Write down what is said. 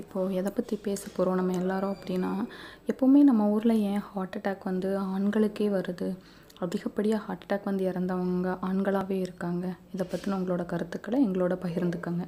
இப்போது எதை பற்றி பேச போகிறோம் நம்ம எல்லாரும் அப்படின்னா எப்போவுமே நம்ம ஊரில் ஏன் ஹார்ட் அட்டாக் வந்து ஆண்களுக்கே வருது அதிகப்படியாக ஹார்ட் அட்டாக் வந்து இறந்தவங்க ஆண்களாகவே இருக்காங்க இதை பற்றின உங்களோட கருத்துக்களை எங்களோட பகிர்ந்துக்கங்க